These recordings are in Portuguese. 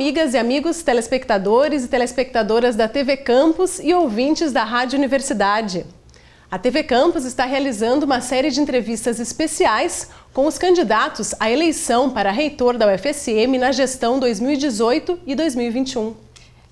amigas e amigos, telespectadores e telespectadoras da TV Campus e ouvintes da Rádio Universidade. A TV Campus está realizando uma série de entrevistas especiais com os candidatos à eleição para reitor da UFSM na gestão 2018 e 2021.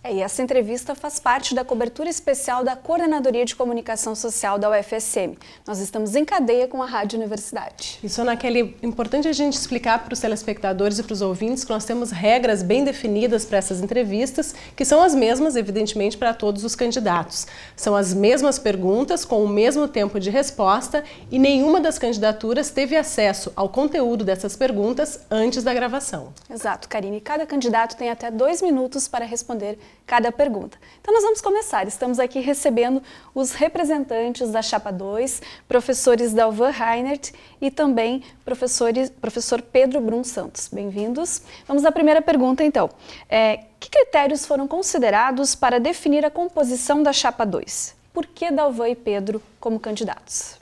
É, e essa entrevista faz parte da cobertura especial da Coordenadoria de Comunicação Social da UFSM. Nós estamos em cadeia com a Rádio Universidade. Isso, Ana Kelly, é importante a gente explicar para os telespectadores e para os ouvintes que nós temos regras bem definidas para essas entrevistas, que são as mesmas, evidentemente, para todos os candidatos. São as mesmas perguntas, com o mesmo tempo de resposta, e nenhuma das candidaturas teve acesso ao conteúdo dessas perguntas antes da gravação. Exato, Karine. Cada candidato tem até dois minutos para responder cada pergunta. Então nós vamos começar. Estamos aqui recebendo os representantes da Chapa 2, professores Dalvan Reinert e também professores, professor Pedro Brum Santos. Bem-vindos. Vamos à primeira pergunta, então. É, que critérios foram considerados para definir a composição da Chapa 2? Por que Dalvan e Pedro como candidatos?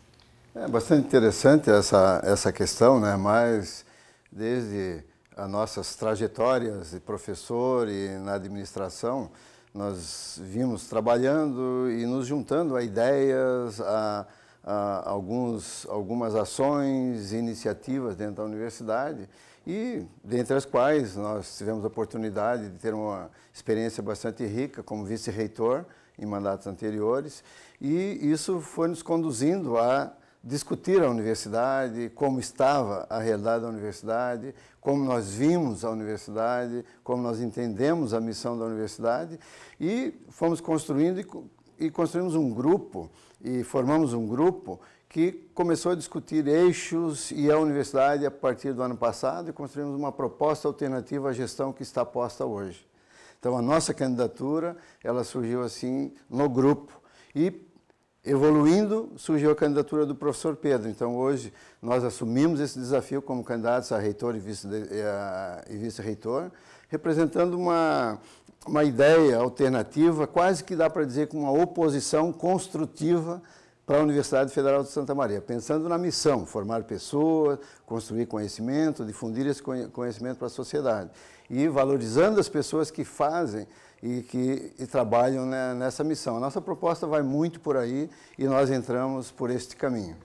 É bastante interessante essa, essa questão, né? mas desde as nossas trajetórias de professor e na administração, nós vimos trabalhando e nos juntando a ideias, a, a alguns, algumas ações e iniciativas dentro da universidade e dentre as quais nós tivemos a oportunidade de ter uma experiência bastante rica como vice-reitor em mandatos anteriores e isso foi nos conduzindo a discutir a universidade, como estava a realidade da universidade, como nós vimos a universidade, como nós entendemos a missão da universidade e fomos construindo e, e construímos um grupo e formamos um grupo que começou a discutir eixos e a universidade a partir do ano passado e construímos uma proposta alternativa à gestão que está posta hoje. Então a nossa candidatura, ela surgiu assim no grupo e Evoluindo, surgiu a candidatura do professor Pedro. Então, hoje, nós assumimos esse desafio como candidatos a reitor e eh, vice-reitor, vice representando uma, uma ideia alternativa, quase que dá para dizer com uma oposição construtiva para a Universidade Federal de Santa Maria, pensando na missão, formar pessoas, construir conhecimento, difundir esse conhecimento para a sociedade e valorizando as pessoas que fazem e que e trabalham né, nessa missão. A nossa proposta vai muito por aí e nós entramos por este caminho.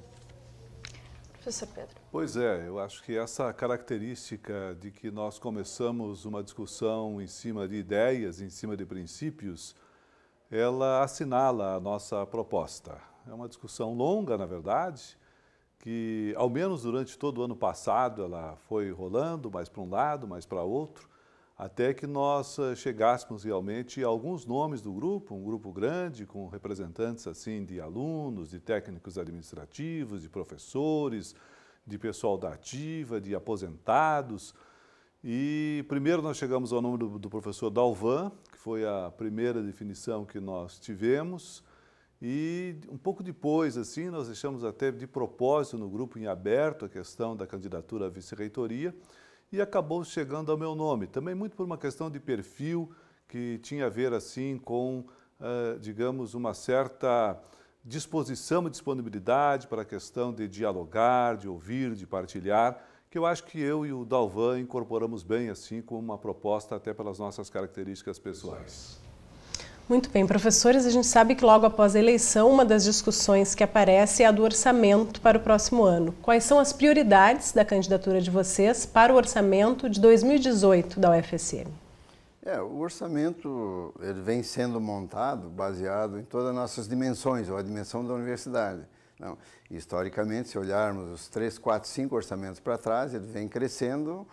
Professor Pedro. Pois é, eu acho que essa característica de que nós começamos uma discussão em cima de ideias, em cima de princípios, ela assinala a nossa proposta. É uma discussão longa, na verdade, que ao menos durante todo o ano passado ela foi rolando, mais para um lado, mais para outro, até que nós eh, chegássemos realmente a alguns nomes do grupo, um grupo grande com representantes assim de alunos, de técnicos administrativos, de professores, de pessoal da ativa, de aposentados. E primeiro nós chegamos ao nome do, do professor Dalvan, que foi a primeira definição que nós tivemos. E um pouco depois, assim, nós deixamos até de propósito no grupo em aberto a questão da candidatura à vice-reitoria e acabou chegando ao meu nome. Também muito por uma questão de perfil que tinha a ver assim com, uh, digamos, uma certa disposição e disponibilidade para a questão de dialogar, de ouvir, de partilhar, que eu acho que eu e o Dalvan incorporamos bem assim como uma proposta até pelas nossas características pessoais. Muito bem, professores, a gente sabe que logo após a eleição, uma das discussões que aparece é a do orçamento para o próximo ano. Quais são as prioridades da candidatura de vocês para o orçamento de 2018 da UFSM? É, o orçamento ele vem sendo montado baseado em todas as nossas dimensões, ou a dimensão da universidade. Não, historicamente, se olharmos os três, quatro, cinco orçamentos para trás, ele vem crescendo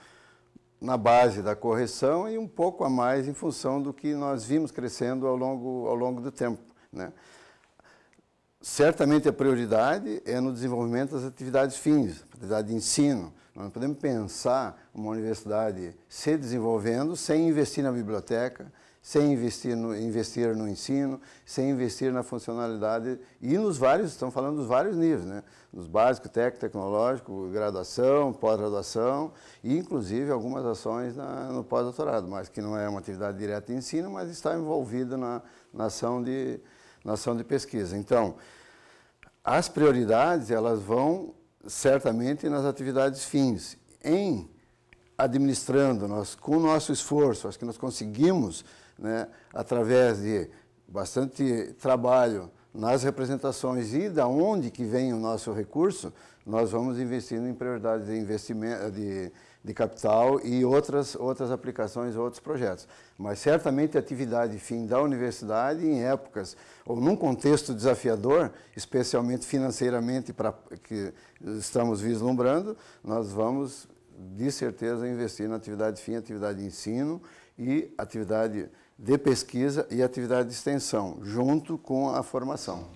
na base da correção e um pouco a mais em função do que nós vimos crescendo ao longo, ao longo do tempo. Né? Certamente a prioridade é no desenvolvimento das atividades fins, atividade de ensino. Nós não podemos pensar uma universidade se desenvolvendo sem investir na biblioteca, sem investir no, investir no ensino, sem investir na funcionalidade e nos vários, estão falando dos vários níveis, né? nos básicos, técnico, tecnológico, graduação, pós-graduação e inclusive algumas ações na, no pós-doutorado, mas que não é uma atividade direta de ensino, mas está envolvida na, na, ação, de, na ação de pesquisa. Então, as prioridades elas vão certamente nas atividades fins, em administrando, nós, com o nosso esforço, acho que nós conseguimos, né, através de bastante trabalho nas representações e da onde que vem o nosso recurso, nós vamos investindo em prioridade de investimento de, de capital e outras outras aplicações, outros projetos. Mas certamente a atividade fim da universidade em épocas ou num contexto desafiador, especialmente financeiramente para que estamos vislumbrando, nós vamos de certeza, investir na atividade fim, atividade de ensino e atividade de pesquisa e atividade de extensão, junto com a formação.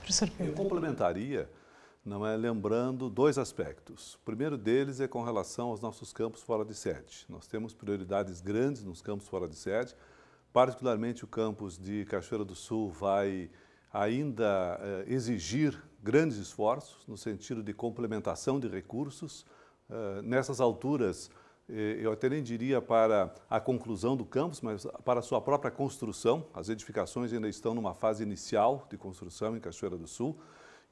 Professor Pedro. Eu complementaria, não é, lembrando dois aspectos. O primeiro deles é com relação aos nossos campos fora de sede. Nós temos prioridades grandes nos campos fora de sede, particularmente o campus de Cachoeira do Sul vai ainda eh, exigir grandes esforços no sentido de complementação de recursos, ah, nessas alturas, eh, eu até nem diria para a conclusão do campus, mas para a sua própria construção. As edificações ainda estão numa fase inicial de construção em Cachoeira do Sul.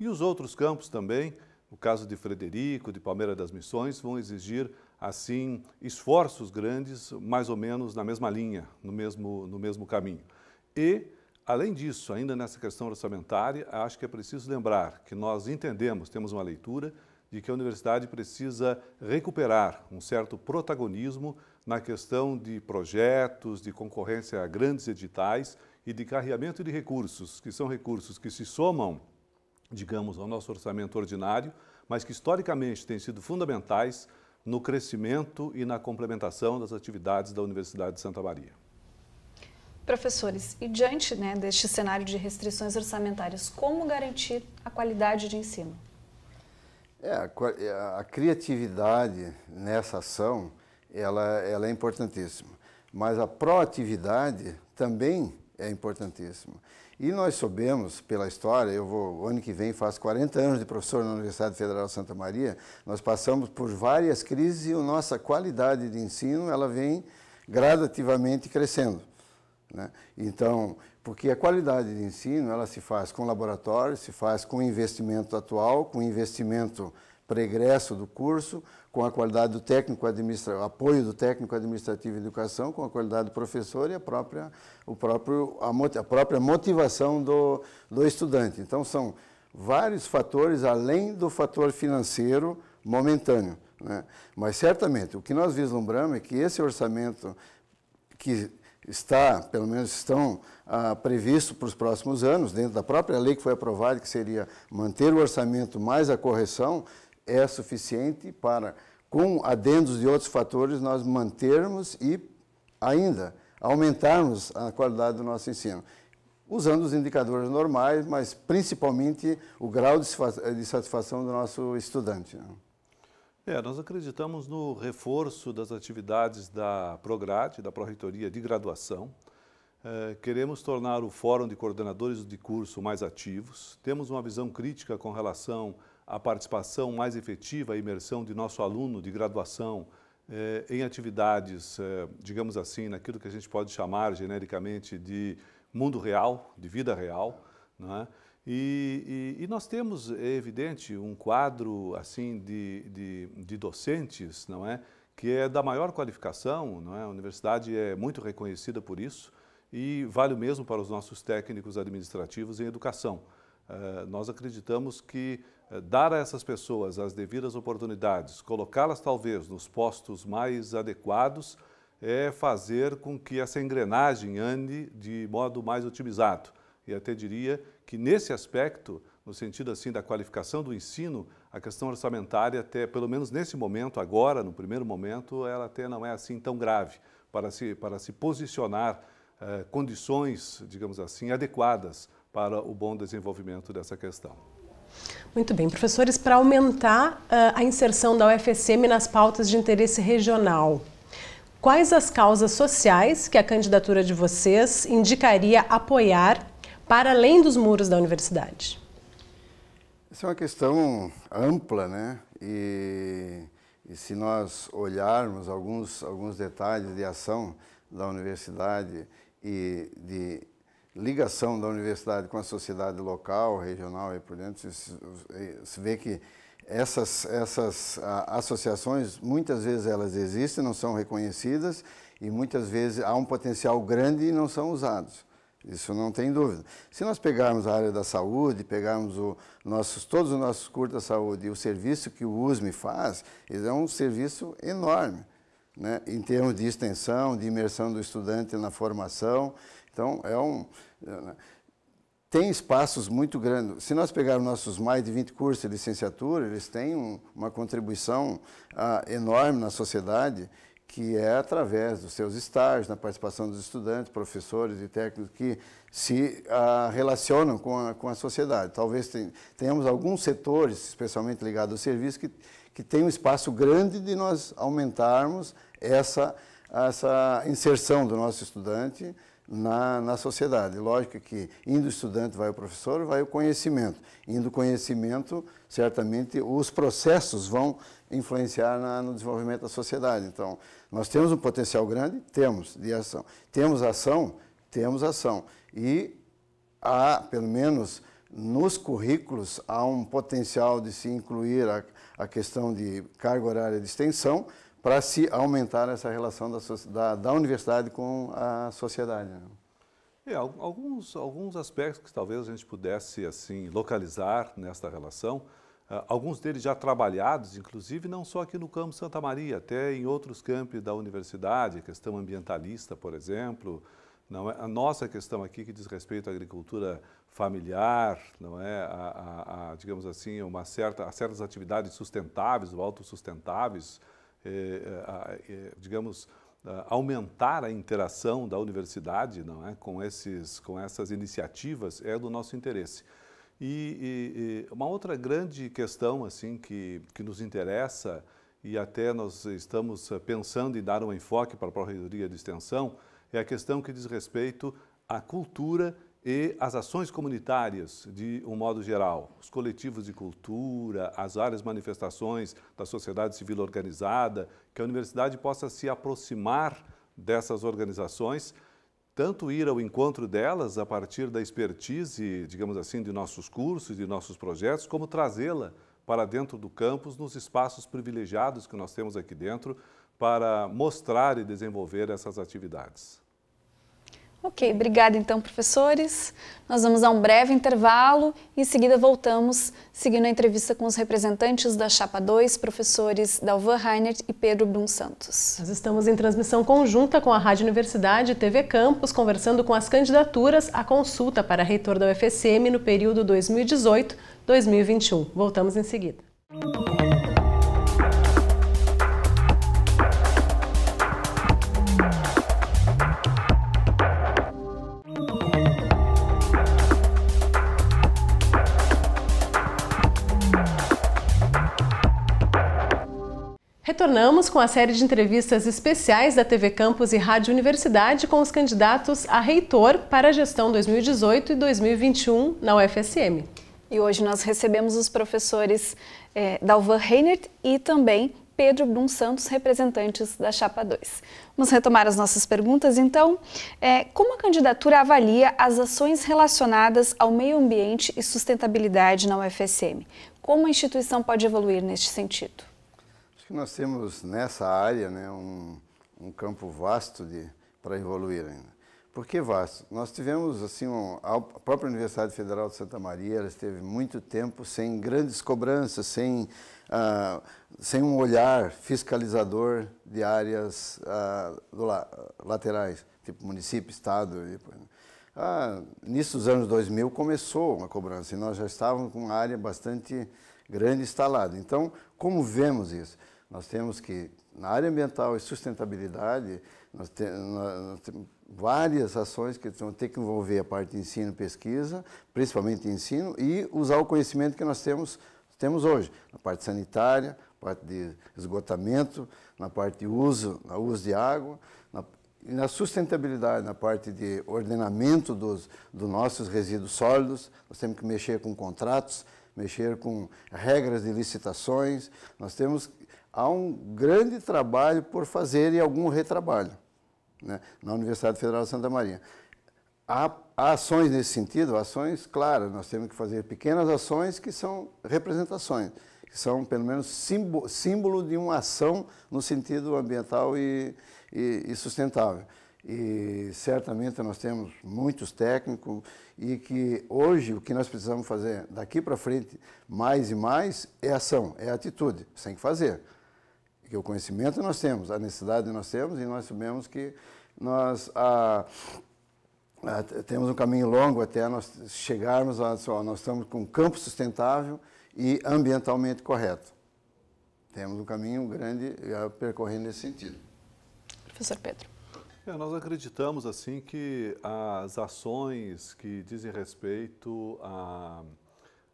E os outros campos também, o caso de Frederico, de Palmeira das Missões, vão exigir, assim, esforços grandes, mais ou menos na mesma linha, no mesmo, no mesmo caminho. E, além disso, ainda nessa questão orçamentária, acho que é preciso lembrar que nós entendemos, temos uma leitura, de que a universidade precisa recuperar um certo protagonismo na questão de projetos, de concorrência a grandes editais e de carreamento de recursos, que são recursos que se somam, digamos, ao nosso orçamento ordinário, mas que historicamente têm sido fundamentais no crescimento e na complementação das atividades da Universidade de Santa Maria. Professores, e diante né, deste cenário de restrições orçamentárias, como garantir a qualidade de ensino? É, a, é, a criatividade nessa ação, ela, ela é importantíssima. Mas a proatividade também é importantíssima. E nós soubemos pela história, eu vou, ano que vem faço 40 anos de professor na Universidade Federal de Santa Maria, nós passamos por várias crises e a nossa qualidade de ensino, ela vem gradativamente crescendo. Né? Então, porque a qualidade de ensino ela se faz com laboratório, se faz com investimento atual, com investimento pregresso do curso, com a qualidade do técnico administrativo, apoio do técnico administrativo e educação, com a qualidade do professor e a própria, o próprio, a, a própria motivação do, do estudante. Então, são vários fatores além do fator financeiro momentâneo. Né? Mas, certamente, o que nós vislumbramos é que esse orçamento que está, pelo menos estão ah, previsto para os próximos anos, dentro da própria lei que foi aprovada, que seria manter o orçamento mais a correção, é suficiente para, com adendos de outros fatores, nós mantermos e ainda aumentarmos a qualidade do nosso ensino. Usando os indicadores normais, mas principalmente o grau de satisfação do nosso estudante. Né? É, nós acreditamos no reforço das atividades da Prograde, da Pró-Reitoria de Graduação. É, queremos tornar o Fórum de Coordenadores de Curso mais ativos. Temos uma visão crítica com relação à participação mais efetiva e imersão de nosso aluno de graduação é, em atividades, é, digamos assim, naquilo que a gente pode chamar genericamente de mundo real, de vida real. Não é? E, e, e, nós temos, é evidente, um quadro assim de, de, de, docentes, não é, que é da maior qualificação, não é. A universidade é muito reconhecida por isso e vale o mesmo para os nossos técnicos administrativos em educação. Uh, nós acreditamos que uh, dar a essas pessoas as devidas oportunidades, colocá-las talvez nos postos mais adequados, é fazer com que essa engrenagem ande de modo mais otimizado. E até diria que nesse aspecto, no sentido assim da qualificação do ensino, a questão orçamentária até, pelo menos nesse momento, agora, no primeiro momento, ela até não é assim tão grave para se, para se posicionar eh, condições, digamos assim, adequadas para o bom desenvolvimento dessa questão. Muito bem, professores, para aumentar uh, a inserção da UFSM nas pautas de interesse regional, quais as causas sociais que a candidatura de vocês indicaria apoiar para além dos muros da universidade? Essa é uma questão ampla, né? E, e se nós olharmos alguns, alguns detalhes de ação da universidade e de ligação da universidade com a sociedade local, regional e por dentro, se vê que essas, essas associações, muitas vezes elas existem, não são reconhecidas e muitas vezes há um potencial grande e não são usados. Isso não tem dúvida. Se nós pegarmos a área da saúde, pegarmos o nossos, todos os nossos cursos da saúde e o serviço que o USME faz, ele é um serviço enorme, né? em termos de extensão, de imersão do estudante na formação. Então, é um, tem espaços muito grandes. Se nós pegarmos nossos mais de 20 cursos de licenciatura, eles têm um, uma contribuição ah, enorme na sociedade que é através dos seus estágios, na participação dos estudantes, professores e técnicos que se ah, relacionam com a, com a sociedade. Talvez tenhamos alguns setores, especialmente ligados ao serviço, que, que tem um espaço grande de nós aumentarmos essa, essa inserção do nosso estudante na, na sociedade. Lógico que, indo o estudante, vai o professor, vai o conhecimento. Indo o conhecimento, certamente os processos vão influenciar na, no desenvolvimento da sociedade. Então, nós temos um potencial grande? Temos, de ação. Temos ação? Temos ação. E há, pelo menos nos currículos, há um potencial de se incluir a, a questão de carga horária de extensão para se aumentar essa relação da, da, da universidade com a sociedade. Né? É, alguns, alguns aspectos que talvez a gente pudesse assim localizar nesta relação, uh, alguns deles já trabalhados, inclusive não só aqui no campo Santa Maria, até em outros campos da universidade, questão ambientalista, por exemplo, não é a nossa questão aqui que diz respeito à agricultura familiar, não é a, a, a digamos assim uma certa a certas atividades sustentáveis ou autossustentáveis, eh, eh, eh digamos eh, aumentar a interação da universidade não é, com, esses, com essas iniciativas é do nosso interesse. E, e, e uma outra grande questão assim que, que nos interessa e até nós estamos eh, pensando em dar um enfoque para a Pró-Reitoria de Extensão é a questão que diz respeito à cultura e as ações comunitárias, de um modo geral, os coletivos de cultura, as várias manifestações da sociedade civil organizada, que a universidade possa se aproximar dessas organizações, tanto ir ao encontro delas a partir da expertise, digamos assim, de nossos cursos, de nossos projetos, como trazê-la para dentro do campus, nos espaços privilegiados que nós temos aqui dentro, para mostrar e desenvolver essas atividades. Ok, obrigada então, professores. Nós vamos a um breve intervalo e em seguida voltamos, seguindo a entrevista com os representantes da Chapa 2, professores Dalvan Reinert e Pedro Brum Santos. Nós estamos em transmissão conjunta com a Rádio Universidade e TV Campus, conversando com as candidaturas à consulta para reitor da UFSM no período 2018-2021. Voltamos em seguida. Música retornamos com a série de entrevistas especiais da TV Campus e Rádio Universidade com os candidatos a reitor para a gestão 2018 e 2021 na UFSM. E hoje nós recebemos os professores é, Dalvan Reinert e também Pedro Brum Santos, representantes da Chapa 2. Vamos retomar as nossas perguntas, então. É, como a candidatura avalia as ações relacionadas ao meio ambiente e sustentabilidade na UFSM? Como a instituição pode evoluir neste sentido? Acho que nós temos nessa área né, um, um campo vasto para evoluir ainda. Por que vasto? Nós tivemos, assim, um, a própria Universidade Federal de Santa Maria, ela esteve muito tempo sem grandes cobranças, sem, ah, sem um olhar fiscalizador de áreas ah, la, laterais, tipo município, estado. E, né. ah, nisso, dos anos 2000, começou uma cobrança e nós já estávamos com uma área bastante grande instalada. Então, como vemos isso? Nós temos que, na área ambiental e sustentabilidade, nós, nós temos várias ações que vão ter que envolver a parte de ensino e pesquisa, principalmente ensino, e usar o conhecimento que nós temos, temos hoje, na parte sanitária, na parte de esgotamento, na parte de uso, na uso de água, na, na sustentabilidade, na parte de ordenamento dos, dos nossos resíduos sólidos, nós temos que mexer com contratos, mexer com regras de licitações, nós temos há um grande trabalho por fazer e algum retrabalho né, na Universidade Federal de Santa Maria. Há, há, ações nesse sentido, ações claro, nós temos que fazer pequenas ações que são representações, que são pelo menos símbolo, símbolo de uma ação no sentido ambiental e, e, e sustentável. E certamente nós temos muitos técnicos e que hoje o que nós precisamos fazer daqui para frente mais e mais é ação, é atitude, sem que fazer que é o conhecimento nós temos, a necessidade nós temos e nós sabemos que nós ah, ah, temos um caminho longo até nós chegarmos a só, nós estamos com um campo sustentável e ambientalmente correto. Temos um caminho grande a percorrer nesse sentido. Professor Pedro. É, nós acreditamos assim que as ações que dizem respeito a à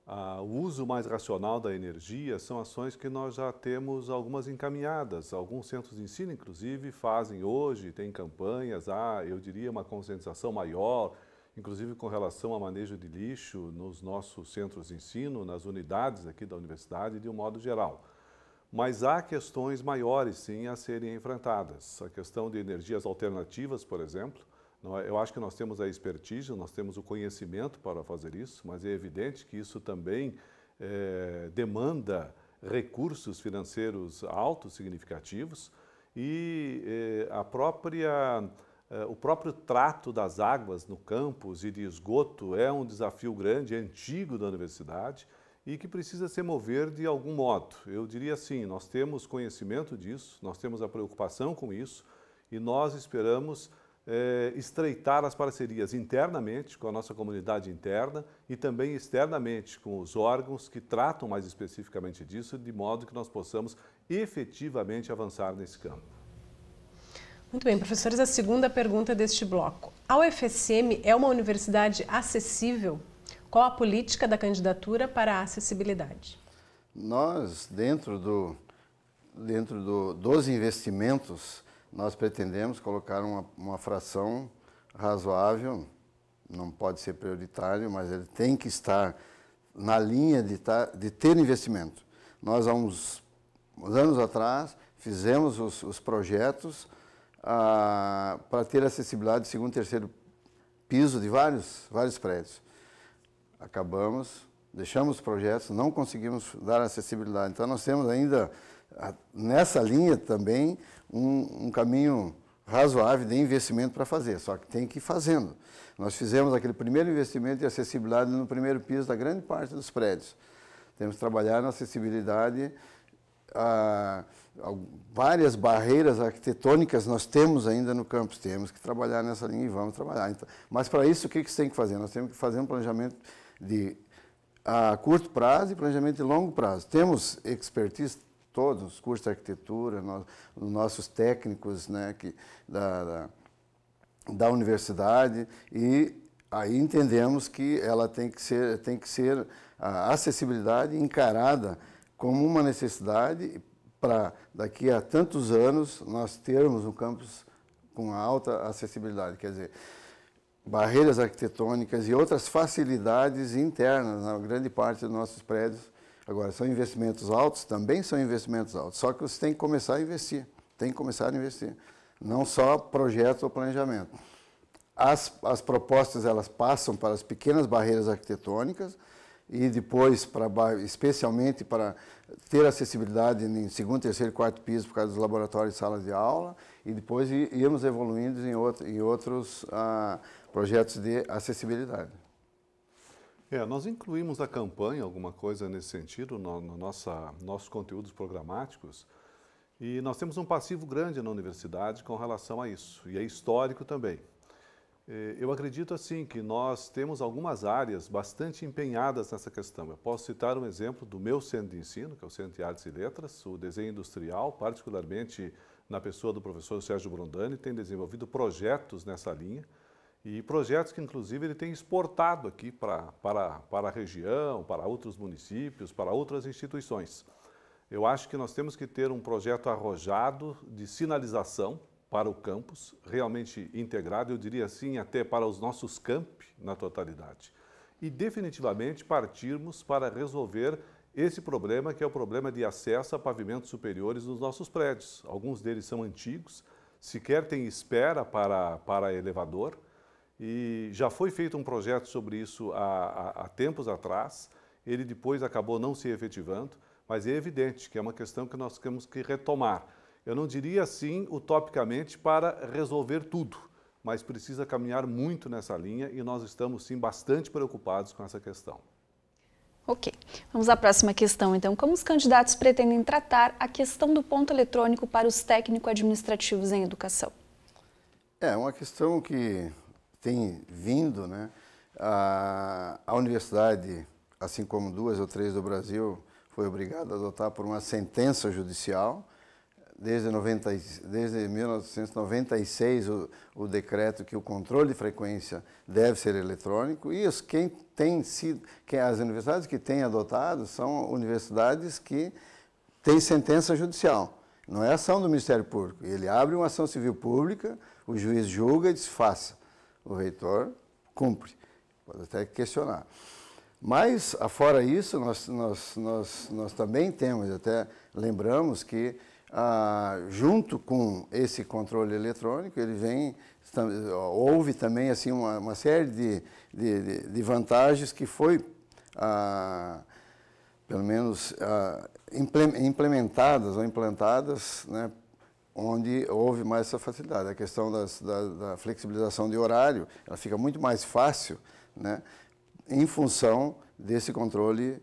o uso mais racional da energia são ações que nós já temos algumas encaminhadas. Alguns centros de ensino, inclusive, fazem hoje, tem campanhas, há, eu diria, uma conscientização maior, inclusive com relação ao manejo de lixo nos nossos centros de ensino, nas unidades aqui da universidade, de um modo geral. Mas há questões maiores, sim, a serem enfrentadas. A questão de energias alternativas, por exemplo, é? Eu acho que nós temos a expertise, nós temos o conhecimento para fazer isso, mas é evidente que isso também é, demanda recursos financeiros altos, significativos, e é, a própria, é, o próprio trato das águas no campus e de esgoto é um desafio grande, antigo da universidade e que precisa se mover de algum modo. Eu diria assim, nós temos conhecimento disso, nós temos a preocupação com isso e nós esperamos é, estreitar as parcerias internamente com a nossa comunidade interna e também externamente com os órgãos que tratam mais especificamente disso, de modo que nós possamos efetivamente avançar nesse campo. Muito bem, professores, a segunda pergunta deste bloco. A UFSM é uma universidade acessível? Qual a política da candidatura para a acessibilidade? Nós, dentro, do, dentro do, dos investimentos, nós pretendemos colocar uma, uma fração razoável, não pode ser prioritário, mas ele tem que estar na linha de, tá, de ter investimento. Nós, há uns, uns anos atrás, fizemos os, os projetos ah, para ter acessibilidade de segundo e terceiro piso de vários, vários prédios. Acabamos, deixamos os projetos, não conseguimos dar acessibilidade. Então, nós temos ainda nessa linha também um, um caminho razoável de investimento para fazer, só que tem que ir fazendo. Nós fizemos aquele primeiro investimento de acessibilidade no primeiro piso da grande parte dos prédios. Temos que trabalhar na acessibilidade. A, a, várias barreiras arquitetônicas nós temos ainda no campus, temos que trabalhar nessa linha e vamos trabalhar. Então, mas para isso, o que, que você tem que fazer? Nós temos que fazer um planejamento de a curto prazo e planejamento de longo prazo. Temos expertise todos os cursos de arquitetura, nós, os nossos técnicos né, que, da, da, da universidade, e aí entendemos que ela tem que ser, tem que ser a acessibilidade encarada como uma necessidade para daqui a tantos anos nós termos um campus com alta acessibilidade, quer dizer, barreiras arquitetônicas e outras facilidades internas na né, grande parte dos nossos prédios Agora, são investimentos altos? Também são investimentos altos, só que você tem que começar a investir, tem que começar a investir, não só projetos ou planejamento. As, as propostas elas passam para as pequenas barreiras arquitetônicas e depois, para, especialmente para ter acessibilidade em segundo, terceiro e quarto piso por causa dos laboratórios e salas de aula, e depois íamos evoluindo em, outro, em outros ah, projetos de acessibilidade. É, nós incluímos a campanha alguma coisa nesse sentido, no, no nossa, nossos conteúdos programáticos, e nós temos um passivo grande na universidade com relação a isso, e é histórico também. É, eu acredito, assim, que nós temos algumas áreas bastante empenhadas nessa questão. Eu posso citar um exemplo do meu centro de ensino, que é o Centro de Artes e Letras, o desenho industrial, particularmente na pessoa do professor Sérgio Brondani, tem desenvolvido projetos nessa linha. E projetos que, inclusive, ele tem exportado aqui para, para, para a região, para outros municípios, para outras instituições. Eu acho que nós temos que ter um projeto arrojado de sinalização para o campus, realmente integrado, eu diria assim, até para os nossos campi na totalidade. E definitivamente partirmos para resolver esse problema, que é o problema de acesso a pavimentos superiores nos nossos prédios. Alguns deles são antigos, sequer tem espera para, para elevador. E já foi feito um projeto sobre isso há, há, há tempos atrás, ele depois acabou não se efetivando, mas é evidente que é uma questão que nós temos que retomar. Eu não diria assim utopicamente para resolver tudo, mas precisa caminhar muito nessa linha e nós estamos sim bastante preocupados com essa questão. Ok, vamos à próxima questão então. Como os candidatos pretendem tratar a questão do ponto eletrônico para os técnicos administrativos em educação? É uma questão que tem vindo, né? A, a universidade, assim como duas ou três do Brasil, foi obrigada a adotar por uma sentença judicial. Desde, 90, desde 1996, o, o, decreto que o controle de frequência deve ser eletrônico, e os, quem tem sido, quem, as universidades que têm adotado são universidades que têm sentença judicial. Não é ação do Ministério Público. Ele abre uma ação civil pública, o juiz julga e desfaça o reitor cumpre, pode até questionar. Mas, afora ah, isso, nós, nós, nós, nós também temos, até lembramos que, ah, junto com esse controle eletrônico, ele vem, houve também assim, uma, uma série de, de, de, vantagens que foi, ah, pelo menos, ah, implementadas ou implantadas né, onde houve mais essa facilidade. A questão das, da, da, flexibilização de horário, ela fica muito mais fácil, né, em função desse controle,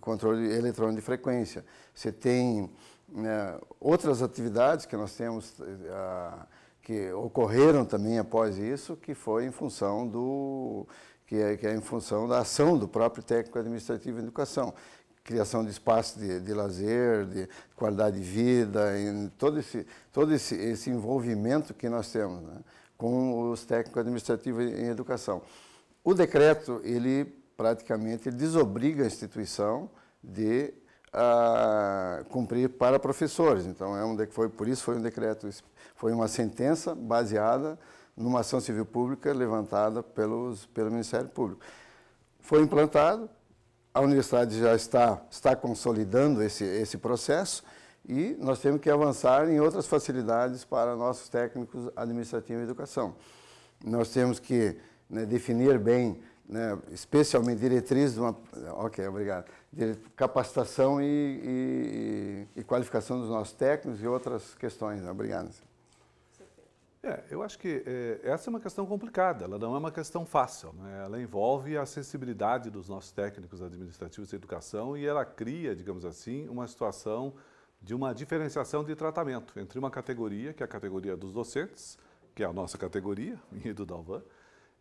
controle eletrônico de frequência. Você tem né, outras atividades que nós temos eh, a, que ocorreram também após isso, que foi em função do que é, que é em função da ação do próprio técnico administrativo em educação, criação de espaços de, de lazer, de qualidade de vida, em todo esse, todo esse, esse envolvimento que nós temos né, com os técnicos administrativos em educação. O decreto, ele praticamente ele desobriga a instituição de a ah, cumprir para professores. Então é um foi por isso foi um decreto, foi uma sentença baseada numa ação civil pública levantada pelos pelo Ministério Público. Foi implantado, a universidade já está, está consolidando esse, esse processo e nós temos que avançar em outras facilidades para nossos técnicos administrativos e educação. Nós temos que né, definir bem, né, especialmente diretrizes, de uma, ok, obrigado, capacitação e, e, e, qualificação dos nossos técnicos e outras questões. Né, obrigado. É, eu acho que é, essa é uma questão complicada, ela não é uma questão fácil. Né? Ela envolve a sensibilidade dos nossos técnicos administrativos de educação e ela cria, digamos assim, uma situação de uma diferenciação de tratamento entre uma categoria, que é a categoria dos docentes, que é a nossa categoria, minha e do Dalvan,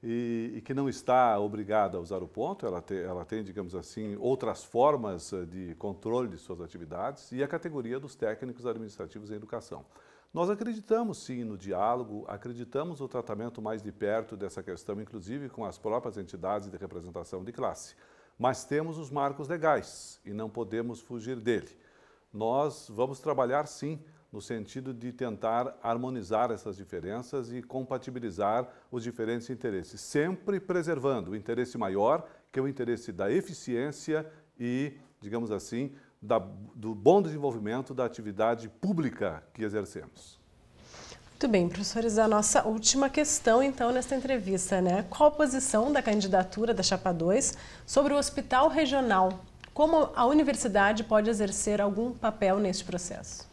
e, e, que não está obrigada a usar o ponto, ela, te, ela tem, digamos assim, outras formas eh, de controle de suas atividades, e a categoria dos técnicos administrativos em educação. Nós acreditamos sim no diálogo, acreditamos no tratamento mais de perto dessa questão, inclusive com as próprias entidades de representação de classe. Mas temos os marcos legais e não podemos fugir dele. Nós vamos trabalhar sim no sentido de tentar harmonizar essas diferenças e compatibilizar os diferentes interesses, sempre preservando o interesse maior, que é o interesse da eficiência e, digamos assim, da, do bom desenvolvimento da atividade pública que exercemos. Muito bem, professores, a nossa última questão, então, nesta entrevista, né? Qual a posição da candidatura da Chapa 2 sobre o hospital regional? Como a universidade pode exercer algum papel neste processo?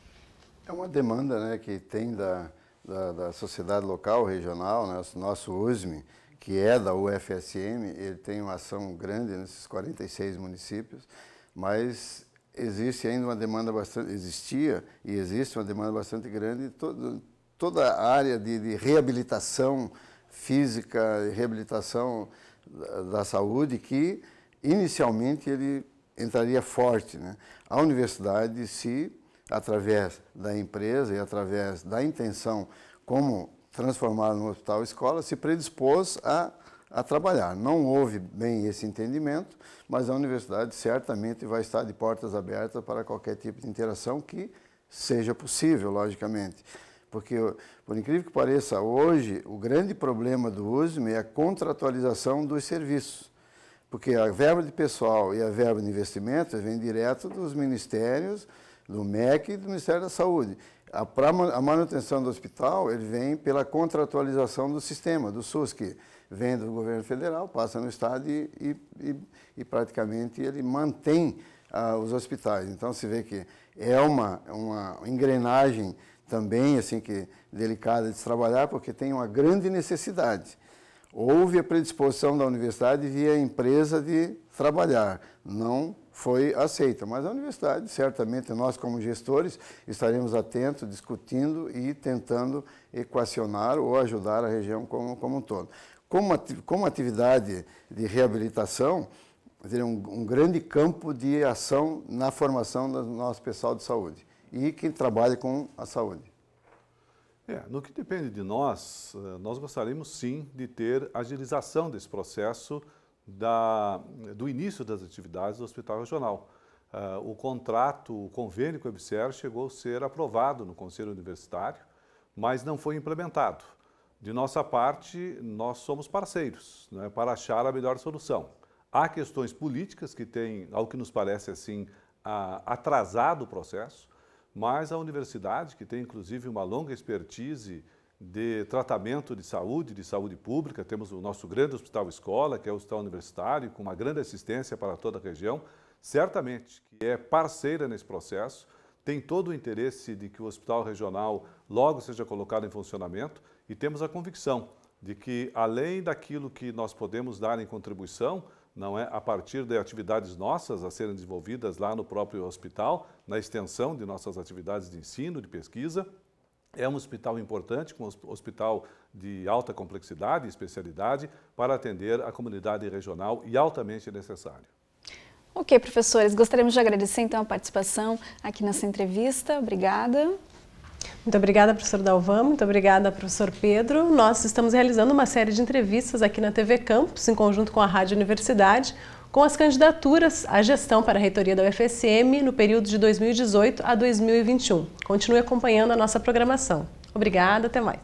É uma demanda né, que tem da, da, da sociedade local, regional, né, nosso USME, que é da UFSM, ele tem uma ação grande nesses 46 municípios, mas existe ainda uma demanda bastante, existia e existe uma demanda bastante grande, todo, toda a área de, de reabilitação física, reabilitação da, da saúde, que inicialmente ele entraria forte. Né? A universidade, se através da empresa e através da intenção como transformar no hospital escola, se predispôs a a trabalhar. Não houve bem esse entendimento, mas a universidade certamente vai estar de portas abertas para qualquer tipo de interação que seja possível, logicamente. Porque, por incrível que pareça, hoje o grande problema do USME é a contratualização dos serviços. Porque a verba de pessoal e a verba de investimento vem direto dos ministérios, do MEC e do Ministério da Saúde. Para a manutenção do hospital, ele vem pela contratualização do sistema, do SUS, que vem do governo federal, passa no estado e, e, e praticamente ele mantém ah, os hospitais. Então, se vê que é uma, uma engrenagem também assim que delicada de se trabalhar, porque tem uma grande necessidade. Houve a predisposição da universidade via empresa de trabalhar, não foi aceita. Mas a universidade, certamente, nós como gestores, estaremos atentos, discutindo e tentando equacionar ou ajudar a região como, como um todo. Como, como atividade de reabilitação, um, um grande campo de ação na formação do nosso pessoal de saúde e que trabalha com a saúde. É, no que depende de nós, eh, nós gostaríamos sim de ter agilização desse processo da, do início das atividades do Hospital Regional. Uh, o contrato, o convênio com a EBSER chegou a ser aprovado no Conselho Universitário, mas não foi implementado. De nossa parte, nós somos parceiros né, para achar a melhor solução. Há questões políticas que têm, ao que nos parece assim, atrasado o processo, mas a universidade, que tem inclusive uma longa expertise de tratamento de saúde, de saúde pública. Temos o nosso grande hospital escola, que é o hospital universitário, com uma grande assistência para toda a região. Certamente que é parceira nesse processo, tem todo o interesse de que o hospital regional logo seja colocado em funcionamento e temos a convicção de que, além daquilo que nós podemos dar em contribuição, não é a partir de atividades nossas a serem desenvolvidas lá no próprio hospital, na extensão de nossas atividades de ensino, de pesquisa, é um hospital importante, um hospital de alta complexidade e especialidade para atender a comunidade regional e altamente necessário. Ok, professores, gostaríamos de agradecer então a participação aqui nessa entrevista. Obrigada. Muito obrigada, professor Dalvan, muito obrigada, professor Pedro. Nós estamos realizando uma série de entrevistas aqui na TV Campus, em conjunto com a Rádio Universidade com as candidaturas à gestão para a reitoria da UFSM no período de 2018 a 2021. Continue acompanhando a nossa programação. Obrigada, até mais.